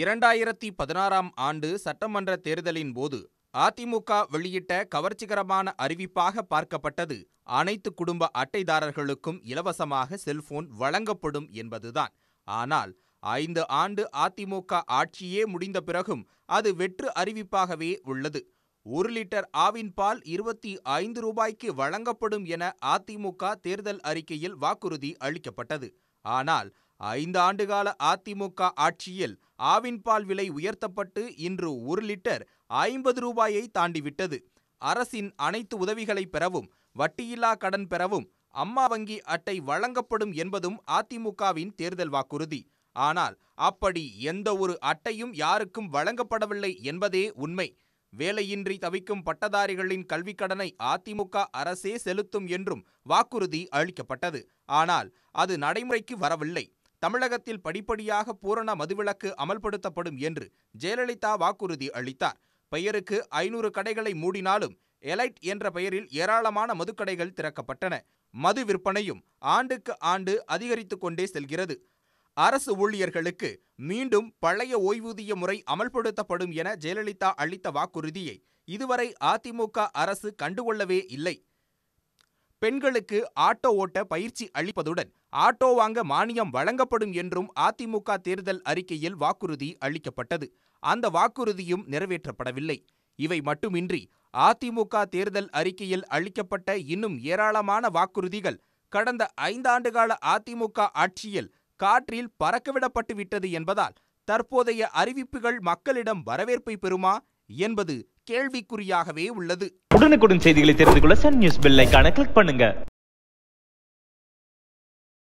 இரண்டாயிரத்தி பதினாறாம் ஆண்டு சட்டமன்ற தேர்தலின் போது அதிமுக வெளியிட்ட கவர்ச்சிகரமான அறிவிப்பாக பார்க்கப்பட்டது அனைத்து குடும்ப அட்டைதாரர்களுக்கும் இலவசமாக செல்போன் வழங்கப்படும் என்பதுதான் ஆனால் ஐந்து ஆண்டு அதிமுக ஆட்சியே முடிந்த பிறகும் அது வெற்று அறிவிப்பாகவே உள்ளது ஒரு லிட்டர் ஆவின் பால் இருபத்தி ஐந்து ரூபாய்க்கு வழங்கப்படும் என அதிமுக தேர்தல் அறிக்கையில் வாக்குறுதி அளிக்கப்பட்டது ஆனால் ஐந்து ஆண்டுகால அதிமுக ஆட்சியில் ஆவின்பால் விலை உயர்த்தப்பட்டு இன்று ஒரு லிட்டர் ஐம்பது ரூபாயை தாண்டிவிட்டது அரசின் அனைத்து உதவிகளை பெறவும் வட்டியில்லா கடன் பெறவும் அம்மா வங்கி அட்டை வழங்கப்படும் என்பதும் அதிமுகவின் தேர்தல் வாக்குறுதி ஆனால் அப்படி எந்த ஒரு அட்டையும் யாருக்கும் வழங்கப்படவில்லை என்பதே உண்மை வேலையின்றி தவிக்கும் பட்டதாரிகளின் கல்விக் கடனை அதிமுக அரசே செலுத்தும் என்றும் வாக்குறுதி அளிக்கப்பட்டது ஆனால் அது நடைமுறைக்கு வரவில்லை தமிழகத்தில் படிப்படியாக பூரண மதுவிலக்கு அமல்படுத்தப்படும் என்று ஜெயலலிதா வாக்குறுதி அளித்தார் பெயருக்கு ஐநூறு கடைகளை மூடினாலும் எலைட் என்ற பெயரில் ஏராளமான மதுக்கடைகள் திறக்கப்பட்டன மது விற்பனையும் ஆண்டுக்கு ஆண்டு அதிகரித்துக் கொண்டே செல்கிறது அரசு ஊழியர்களுக்கு மீண்டும் பழைய ஓய்வூதிய முறை அமல்படுத்தப்படும் என ஜெயலலிதா அளித்த வாக்குறுதியை இதுவரை அதிமுக அரசு கண்டுகொள்ளவே இல்லை பெண்களுக்கு ஆட்டோ ஓட்ட பயிற்சி அளிப்பதுடன் ஆட்டோ வாங்க மானியம் வழங்கப்படும் என்றும் அதிமுக தேர்தல் அறிக்கையில் வாக்குறுதி அளிக்கப்பட்டது அந்த வாக்குறுதியும் நிறைவேற்றப்படவில்லை இவை மட்டுமின்றி அதிமுக தேர்தல் அறிக்கையில் அளிக்கப்பட்ட இன்னும் ஏராளமான வாக்குறுதிகள் கடந்த ஐந்தாண்டுகால அதிமுக ஆட்சியில் காற்றில் பறக்கவிடப்பட்டு விட்டது என்பதால் தற்போதைய அறிவிப்புகள் மக்களிடம் வரவேற்பை பெறுமா என்பது கேள்விக்குறியாகவே உள்ளது உடனுக்குடன் செய்திகளை தெரிந்து கொள்ள சன் நியூஸ் பெல் கிளிக் பண்ணுங்க